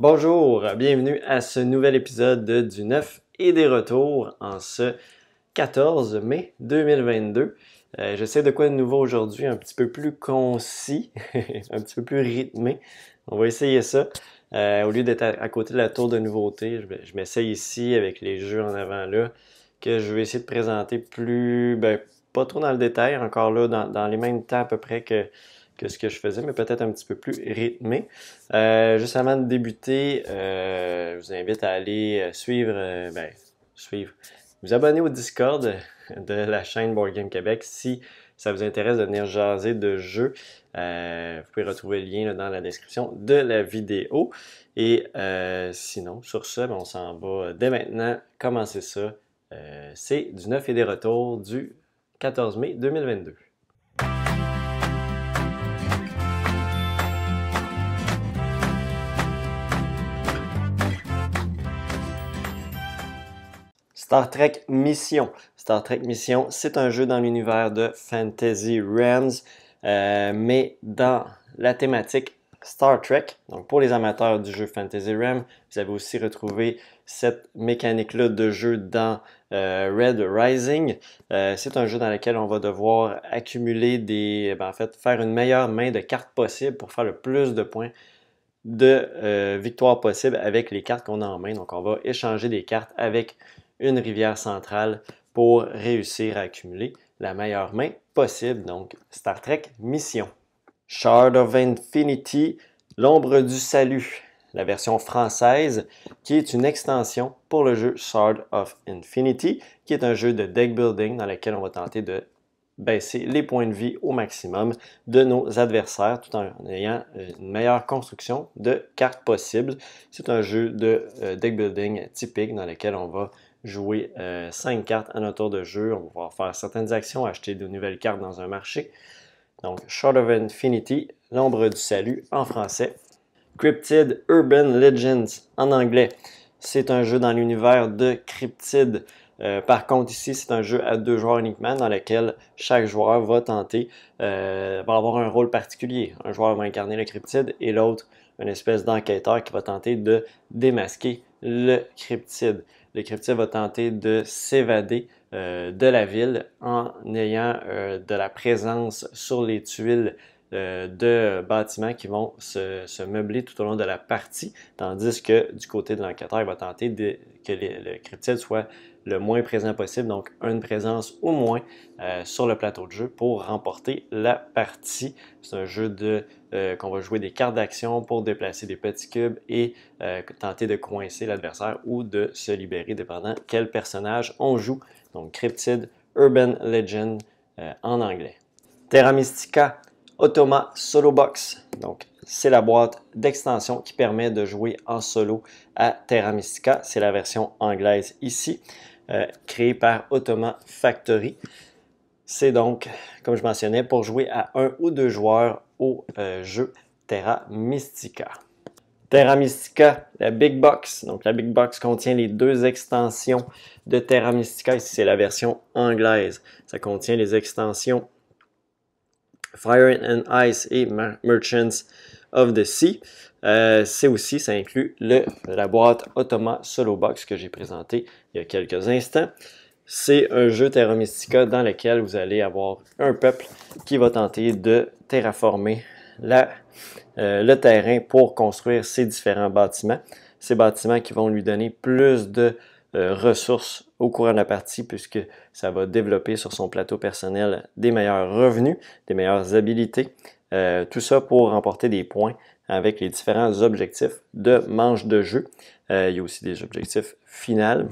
Bonjour, bienvenue à ce nouvel épisode du 9 et des retours en ce 14 mai 2022. Euh, J'essaie de quoi de nouveau aujourd'hui, un petit peu plus concis, un petit peu plus rythmé. On va essayer ça. Euh, au lieu d'être à, côté de la tour de nouveautés, je, m'essaie ici avec les jeux en avant là, que je vais essayer de présenter plus, ben, pas trop dans le détail, encore là, dans, dans les mêmes temps à peu près que que ce que je faisais, mais peut-être un petit peu plus rythmé. Euh, juste avant de débuter, euh, je vous invite à aller euh, suivre, ben, suivre, vous abonner au Discord de la chaîne Board Game Québec si ça vous intéresse de venir jaser de jeux. vous pouvez retrouver le lien dans la description de la vidéo. Et sinon, sur ce, ben, on s'en va dès maintenant commencer ça. C'est du 9 et des retours du 14 mai 2022. Star Trek Mission. Star Trek Mission, c'est un jeu dans l'univers de Fantasy Realms, euh, mais dans la thématique Star Trek. Donc pour les amateurs du jeu Fantasy Realms, vous avez aussi retrouvé cette mécanique-là de jeu dans euh, Red Rising. Euh, c'est un jeu dans lequel on va devoir accumuler des... Eh ben, en fait, faire une meilleure main de cartes possible pour faire le plus de points de victoire possible avec les cartes qu'on a en main. Donc on va échanger des cartes avec une rivière centrale pour réussir à accumuler la meilleure main possible. Donc, Star Trek Mission. Shard of Infinity, l'ombre du salut. La version française, qui est une extension pour le jeu Shard of Infinity, qui est un jeu de deck building dans lequel on va tenter de baisser les points de vie au maximum de nos adversaires tout en ayant une meilleure construction de cartes possibles. C'est un jeu de euh, deck building typique dans lequel on va jouer euh, cinq 5 cartes à notre tour de jeu. On va pouvoir faire certaines actions, acheter de nouvelles cartes dans un marché. Donc, Short of Infinity, l'ombre du salut en français. Cryptid Urban Legends en anglais. C'est un jeu dans l'univers de Cryptid. Euh, par contre, ici, c'est un jeu à deux joueurs uniquement dans lequel chaque joueur va tenter, euh, va avoir un rôle particulier. Un joueur va incarner le cryptide et l'autre, une espèce d'enquêteur qui va tenter de démasquer le cryptide le cryptier va tenter de s'évader euh, de la ville en ayant euh, de la présence sur les tuiles euh, de bâtiments qui vont se, meubler tout au long de la partie, tandis que du côté de l'enquêteur, il va tenter que le cryptide soit le moins présent possible, donc une présence au moins sur le plateau de jeu pour remporter la partie. C'est un jeu de euh, qu'on va jouer des cartes d'action pour déplacer des petits cubes et euh, tenter de coincer l'adversaire ou de se libérer, dépendant quel personnage on joue. Donc Cryptid, Urban Legend euh, en anglais. Terra Mystica, Automa Solo Box. Donc c'est la boîte d'extension qui permet de jouer en solo à Terra Mystica. C'est la version anglaise ici, créée par Automa Factory. C'est donc, comme je mentionnais, pour jouer à un ou deux joueurs au euh, jeu Terra Mystica. Terra Mystica, la Big Box. Donc la Big Box contient les deux extensions de Terra Mystica. Ici, c'est la version anglaise. Ça contient les extensions Fire and Ice et Merchants of the Sea. Euh, c'est aussi, ça inclut le, la boîte Automa Solo Box que j'ai présentée il y a quelques instants c'est un jeu Terra Mystica dans lequel vous allez avoir un peuple qui va tenter de terraformer euh, le terrain pour construire ses différents bâtiments. Ces bâtiments qui vont lui donner plus de euh, ressources au courant de la partie puisque ça va développer sur son plateau personnel des meilleurs revenus, des meilleures habilités, euh, tout ça pour remporter des points avec les différents objectifs de manche de jeu. il y a aussi des objectifs finaux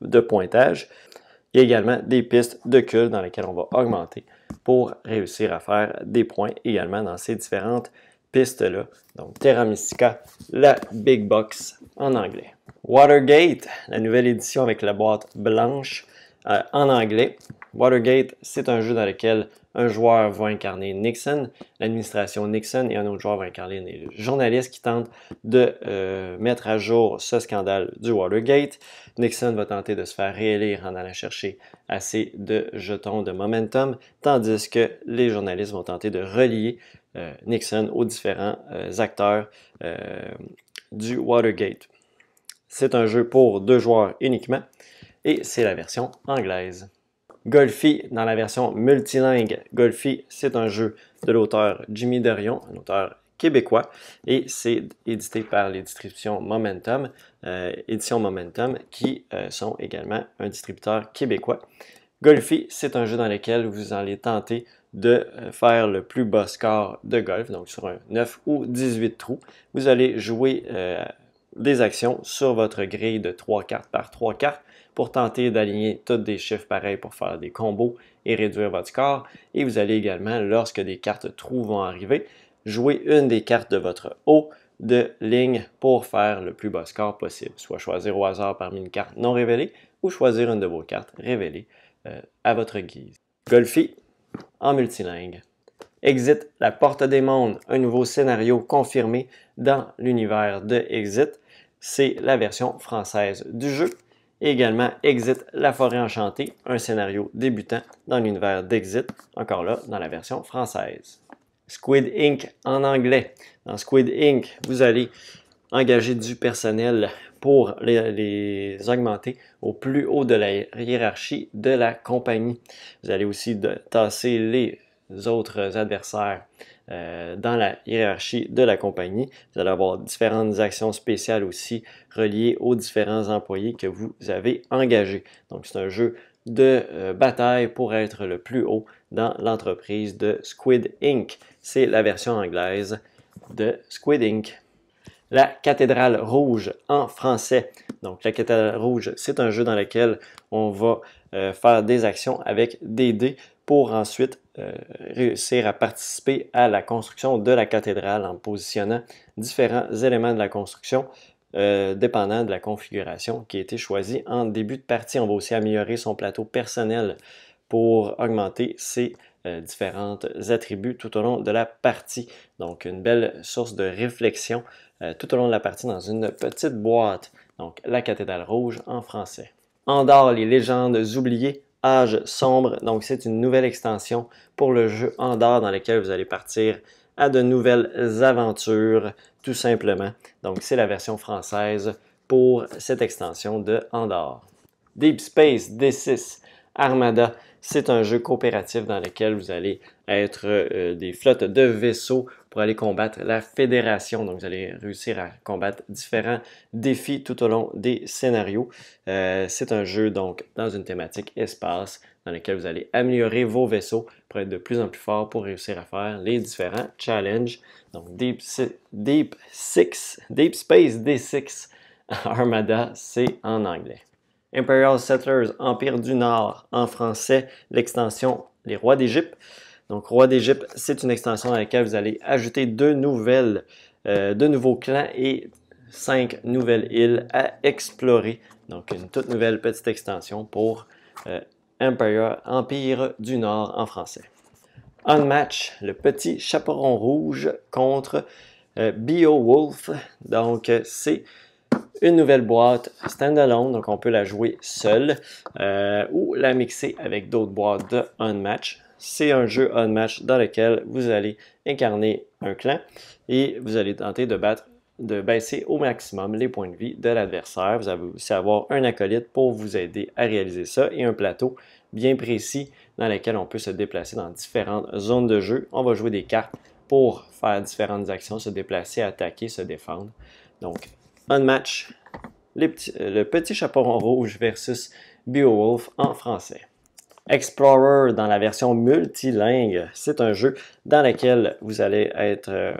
de pointage. Il y a également des pistes de cul dans lesquelles on va augmenter pour réussir à faire des points également dans ces différentes pistes-là. Donc Terra Mystica, la Big Box en anglais. Watergate, la nouvelle édition avec la boîte blanche. Euh, en anglais. Watergate, c'est un jeu dans lequel un joueur va incarner Nixon, l'administration Nixon, et un autre joueur va incarner les journalistes qui tentent de euh, mettre à jour ce scandale du Watergate. Nixon va tenter de se faire réélire en allant chercher assez de jetons de momentum, tandis que les journalistes vont tenter de relier euh, Nixon aux différents acteurs du Watergate. C'est un jeu pour deux joueurs uniquement et c'est la version anglaise. Golfi dans la version multilingue. Golfi, c'est un jeu de l'auteur Jimmy Dorion, un auteur québécois, et c'est édité par les distributions Momentum, euh, édition Momentum, qui euh, sont également un distributeur québécois. Golfi, c'est un jeu dans lequel vous allez tenter de euh, faire le plus bas score de golf, donc sur un 9 ou 18 trous. Vous allez jouer des actions sur votre grille de 3 cartes par 3 cartes pour tenter d'aligner toutes des chiffres pareils pour faire des combos et réduire votre score. Et vous allez également, lorsque des cartes trous vont arriver, jouer une des cartes de votre haut de ligne pour faire le plus bas score possible. Soit choisir au hasard parmi une carte non révélée ou choisir une de vos cartes révélées euh, à votre guise. Golfie en multilingue. Exit, la porte des mondes, un nouveau scénario confirmé dans l'univers de Exit c'est la version française du jeu. également Exit la forêt enchantée, un scénario débutant dans l'univers d'Exit, encore là dans la version française. Squid Inc. en anglais. Dans Squid Inc., vous allez engager du personnel pour les, augmenter au plus haut de la hiérarchie de la compagnie. Vous allez aussi tasser les autres adversaires euh, dans la hiérarchie de la compagnie. Vous allez avoir différentes actions spéciales aussi reliées aux différents employés que vous avez engagés. Donc c'est un jeu de euh, bataille pour être le plus haut dans l'entreprise de Squid Inc. C'est la version anglaise de Squid Inc. La cathédrale rouge en français. Donc la cathédrale rouge, c'est un jeu dans lequel on va euh, faire des actions avec des dés pour ensuite euh, réussir à participer à la construction de la cathédrale en positionnant différents éléments de la construction euh, dépendant de la configuration qui a été choisie en début de partie. On va aussi améliorer son plateau personnel pour augmenter ses euh, différentes différents attributs tout au long de la partie. Donc une belle source de réflexion tout au long de la partie dans une petite boîte. Donc la cathédrale rouge en français. dehors les légendes oubliées Âge sombre. Donc, c'est une nouvelle extension pour le jeu Andorre dans lequel vous allez partir à de nouvelles aventures, tout simplement. Donc, c'est la version française pour cette extension de Andorre. Deep Space D6 Armada, c'est un jeu coopératif dans lequel vous allez être euh, des flottes de vaisseaux aller combattre la Fédération. Donc, vous allez réussir à combattre différents défis tout au long des scénarios. Euh, c'est un jeu, donc, dans une thématique espace, dans lequel vous allez améliorer vos vaisseaux pour être de plus en plus fort pour réussir à faire les différents challenges. Donc, Deep, Deep, Six, Deep Space D6 Armada, c'est en anglais. Imperial Settlers, Empire du Nord, en français, l'extension Les Rois d'Égypte. Donc, Roi d'Égypte, c'est une extension dans laquelle vous allez ajouter deux nouvelles, euh, nouveaux clans et cinq nouvelles îles à explorer. Donc, une toute nouvelle petite extension pour euh, Empire, Empire du Nord en français. Unmatch, match, le petit chaperon rouge contre euh, BioWolf. Donc, c'est une nouvelle boîte standalone, donc on peut la jouer seule euh, ou la mixer avec d'autres boîtes de Unmatch c'est un jeu on match dans lequel vous allez incarner un clan et vous allez tenter de battre de baisser au maximum les points de vie de l'adversaire. Vous allez aussi avoir un acolyte pour vous aider à réaliser ça et un plateau bien précis dans lequel on peut se déplacer dans différentes zones de jeu. On va jouer des cartes pour faire différentes actions, se déplacer, attaquer, se défendre. Donc, on match, le petit en rouge versus Beowulf en français. Explorer dans la version multilingue. C'est un jeu dans lequel vous allez être euh,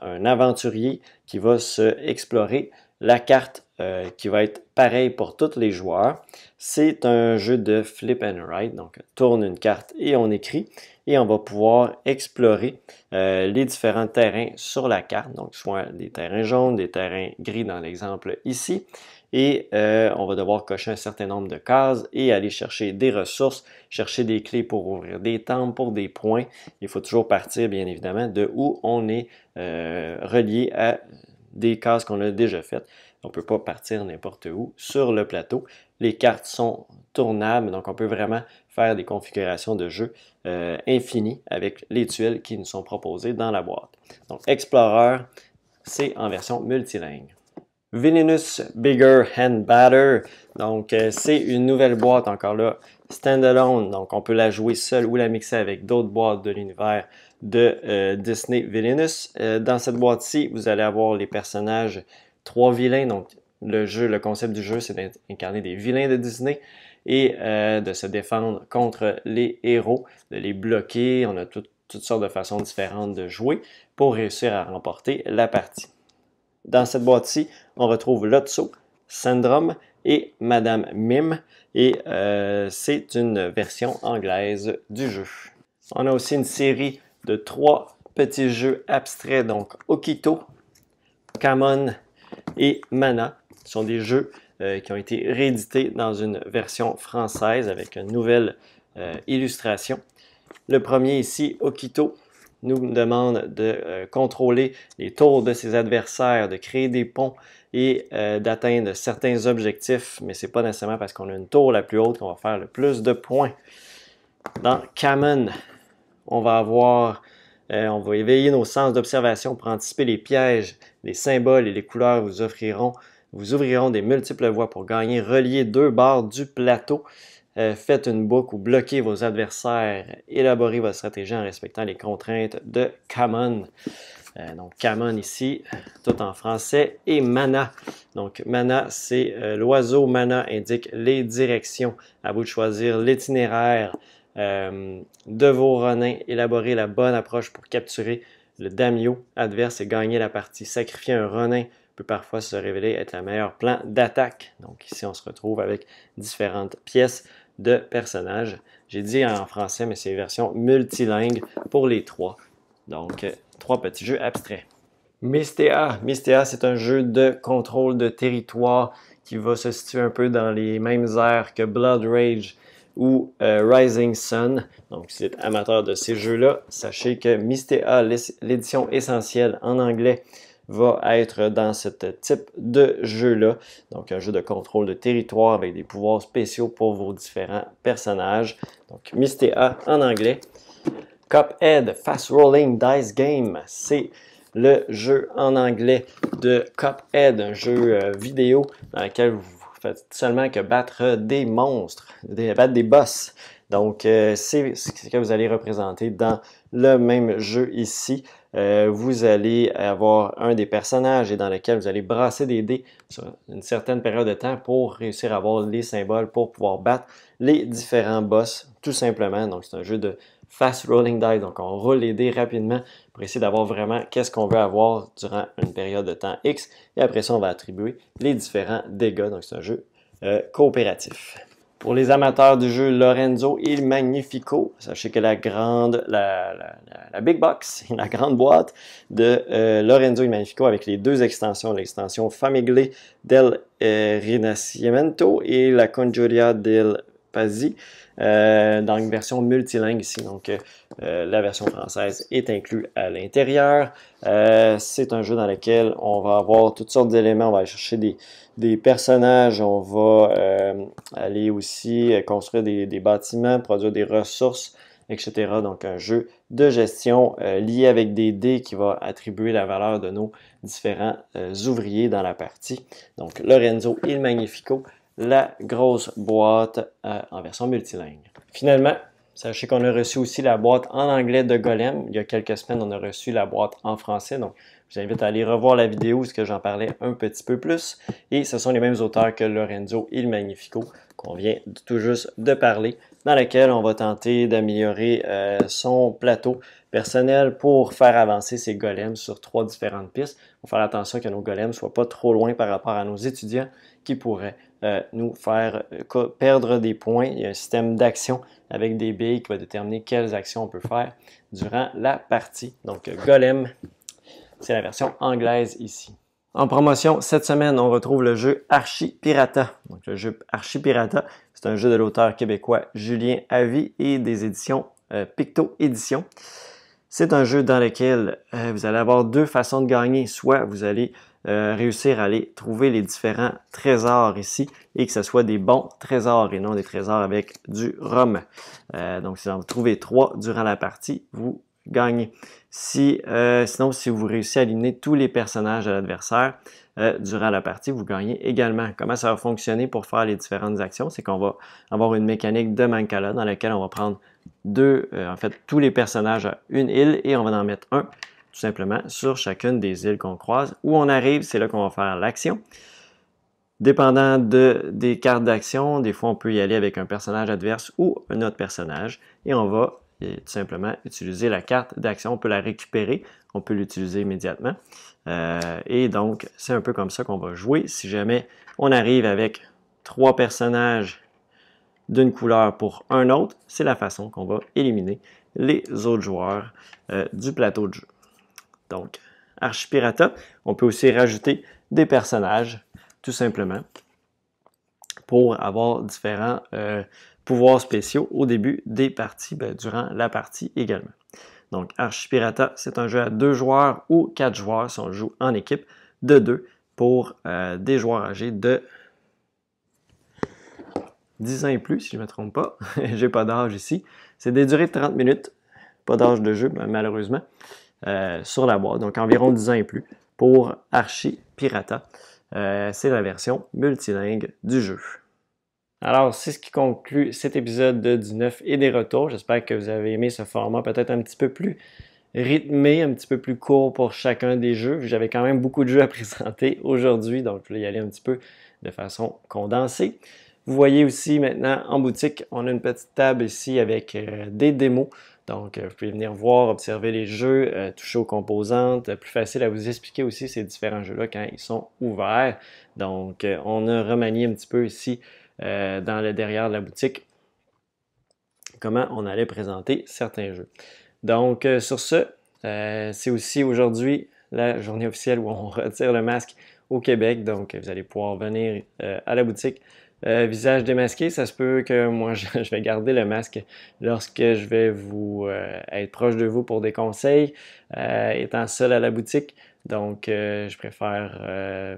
un aventurier qui va se explorer la carte euh, qui va être pareil pour tous les joueurs. C'est un jeu de flip and write, donc tourne une carte et on écrit et on va pouvoir explorer euh, les différents terrains sur la carte, donc soit des terrains jaunes, des terrains gris dans l'exemple ici, et euh, on va devoir cocher un certain nombre de cases et aller chercher des ressources, chercher des clés pour ouvrir des temples, pour des points. Il faut toujours partir, bien évidemment, de où on est euh, relié à des cases qu'on a déjà faites. On ne peut pas partir n'importe où sur le plateau. Les cartes sont tournables, donc on peut vraiment faire des configurations de jeu euh, infinies avec les tuiles qui nous sont proposées dans la boîte. Donc Explorer, c'est en version multilingue. Villainous Bigger Hand Batter. Donc, euh, c'est une nouvelle boîte encore là, standalone. Donc, on peut la jouer seule ou la mixer avec d'autres boîtes de l'univers de euh, Disney Villainous. Euh, dans cette boîte-ci, vous allez avoir les personnages trois vilains. Donc, le jeu, le concept du jeu, c'est d'incarner des vilains de Disney et de se défendre contre les héros, de les bloquer. On a toutes sortes de façons différentes de jouer pour réussir à remporter la partie. Dans cette boîte-ci, on retrouve Lotso, Syndrome et Madame Mim. Et euh, c'est une version anglaise du jeu. On a aussi une série de trois petits jeux abstraits, donc Okito, Kamon et Mana. Ce sont des jeux euh, qui ont été réédités dans une version française avec une nouvelle euh, illustration. Le premier ici, Okito, nous demande de euh, contrôler les tours de ses adversaires, de créer des ponts et euh, d'atteindre certains objectifs, mais ce n'est pas nécessairement parce qu'on a une tour la plus haute qu'on va faire le plus de points. Dans Kamen, on va avoir, euh, on va éveiller nos sens d'observation pour anticiper les pièges, les symboles et les couleurs vous offriront. Vous ouvriront des multiples voies pour gagner, relier deux barres du plateau. Euh, faites une boucle ou bloquez vos adversaires, élaborez votre stratégie en respectant les contraintes de Common. Euh, donc Kamon ici, tout en français, et Mana. Donc Mana, c'est euh, l'oiseau. Mana indique les directions. À vous de choisir l'itinéraire de vos renins, Élaborez la bonne approche pour capturer le Damio adverse et gagner la partie. Sacrifiez un renin peut parfois se révéler être un meilleur plan d'attaque. Donc ici, on se retrouve avec différentes pièces de personnages. J'ai dit en français, mais c'est une version multilingue pour les trois. Donc, trois petits jeux abstraits. Mystéa. Mystéa, c'est un jeu de contrôle de territoire qui va se situer un peu dans les mêmes airs que Blood Rage ou euh, Rising Sun. Donc, si vous êtes amateur de ces jeux-là, sachez que Mystéa, l'édition essentielle en anglais, va être dans ce type de jeu-là. Donc un jeu de contrôle de territoire avec des pouvoirs spéciaux pour vos différents personnages. Donc Mystéa en anglais. Cuphead Fast Rolling Dice Game, c'est le jeu en anglais de Cuphead, un jeu euh, vidéo dans lequel vous faites seulement que battre des monstres, des, battre des boss. Donc, euh, c'est ce que vous allez représenter dans le même jeu ici. Euh, vous allez avoir un des personnages et dans lequel vous allez brasser des dés sur une certaine période de temps pour réussir à avoir les symboles pour pouvoir battre les différents boss tout simplement. Donc c'est un jeu de fast rolling dice, donc on roule les dés rapidement pour essayer d'avoir vraiment qu'est-ce qu'on veut avoir durant une période de temps X et après ça on va attribuer les différents dégâts. Donc c'est un jeu euh, coopératif. Pour les amateurs du jeu Lorenzo il Magnifico, sachez que la grande, la, la, la big box, la grande boîte de euh, Lorenzo il Magnifico avec les deux extensions, l'extension Famiglie del euh, Rinascimento et la Conjuria del euh, dans une version multilingue ici. Donc, euh, euh, la version française est inclue à l'intérieur. c'est un jeu dans lequel on va avoir toutes sortes d'éléments. On va aller chercher des, personnages, on va aller aussi construire des, bâtiments, produire des ressources, etc. Donc, un jeu de gestion lié avec des dés qui va attribuer la valeur de nos différents ouvriers dans la partie. Donc, Lorenzo il Magnifico la grosse boîte euh, en version multilingue. Finalement, sachez qu'on a reçu aussi la boîte en anglais de Golem. Il y a quelques semaines, on a reçu la boîte en français. Donc, je vous invite à aller revoir la vidéo où j'en parlais un petit peu plus. Et ce sont les mêmes auteurs que Lorenzo et le Magnifico qu'on vient tout juste de parler, dans laquelle on va tenter d'améliorer euh, son plateau personnel pour faire avancer ses golems sur trois différentes pistes. Il faut faire attention que nos golems ne soient pas trop loin par rapport à nos étudiants qui pourraient euh, nous faire euh, perdre des points. Il y a un système d'action avec des billes qui va déterminer quelles actions on peut faire durant la partie. Donc, euh, Golem, c'est la version anglaise ici. En promotion, cette semaine, on retrouve le jeu Archi Donc, le jeu Archi c'est un jeu de l'auteur québécois Julien Avi et des éditions Picto Éditions. C'est un jeu dans lequel vous allez avoir deux façons de gagner. Soit vous allez euh, réussir à aller trouver les différents trésors ici et que ce soit des bons trésors et non des trésors avec du rhum. Euh, donc, si vous en trouvez trois durant la partie, vous gagnez. Si, euh, sinon, si vous réussissez à éliminer tous les personnages de l'adversaire durant la partie, vous gagnez également. Comment ça va fonctionner pour faire les différentes actions? C'est qu'on va avoir une mécanique de Mancala dans laquelle on va prendre deux, en fait, tous les personnages à une île et on va en mettre un tout simplement sur chacune des îles qu'on croise. Où on arrive, c'est là qu'on va faire l'action. Dépendant de, des cartes d'action, des fois on peut y aller avec un personnage adverse ou un autre personnage et on va euh, tout simplement utiliser la carte d'action. On peut la récupérer, on peut l'utiliser immédiatement. Euh, et donc, c'est un peu comme ça qu'on va jouer. Si jamais on arrive avec trois personnages d'une couleur pour un autre, c'est la façon qu'on va éliminer les autres joueurs euh, du plateau de jeu. Donc, Archipirata, on peut aussi rajouter des personnages, tout simplement, pour avoir différents euh, pouvoirs spéciaux au début des parties, ben, durant la partie également. Donc, Archipirata, c'est un jeu à deux joueurs ou quatre joueurs si on joue en équipe de deux pour euh, des joueurs âgés de 10 ans et plus, si je ne me trompe pas. J'ai pas d'âge ici. C'est des durées de 30 minutes. Pas d'âge de jeu, ben, malheureusement. Euh, sur la boîte, donc environ 10 ans et plus, pour Archie Pirata. Euh, c'est la version multilingue du jeu. Alors, c'est ce qui conclut cet épisode de 19 et des retours. J'espère que vous avez aimé ce format peut-être un petit peu plus rythmé, un petit peu plus court pour chacun des jeux. J'avais quand même beaucoup de jeux à présenter aujourd'hui, donc je voulais y aller un petit peu de façon condensée. Vous voyez aussi maintenant en boutique, on a une petite table ici avec euh, des démos donc, euh, vous pouvez venir voir, observer les jeux, euh, toucher aux composantes. Plus facile à vous expliquer aussi ces différents jeux-là quand ils sont ouverts. Donc, euh, on a remanié un petit peu ici dans le derrière de la boutique comment on allait présenter certains jeux. Donc, sur ce, c'est aussi aujourd'hui la journée officielle où on retire le masque au Québec. Donc, vous allez pouvoir venir à la boutique euh, visage démasqué, ça se peut que moi, je, vais garder le masque lorsque je vais vous euh, être proche de vous pour des conseils, euh, étant seul à la boutique. Donc, je préfère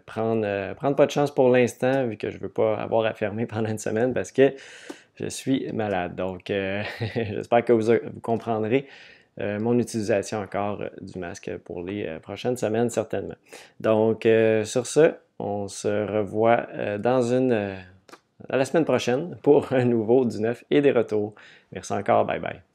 prendre, prendre pas de chance pour l'instant, vu que je ne veux pas avoir à fermer pendant une semaine parce que je suis malade. Donc, j'espère que vous, comprendrez. mon utilisation encore du masque pour les prochaines semaines certainement. Donc sur ce, on se revoit dans une à la semaine prochaine pour un nouveau du neuf et des retours. Merci encore. Bye bye.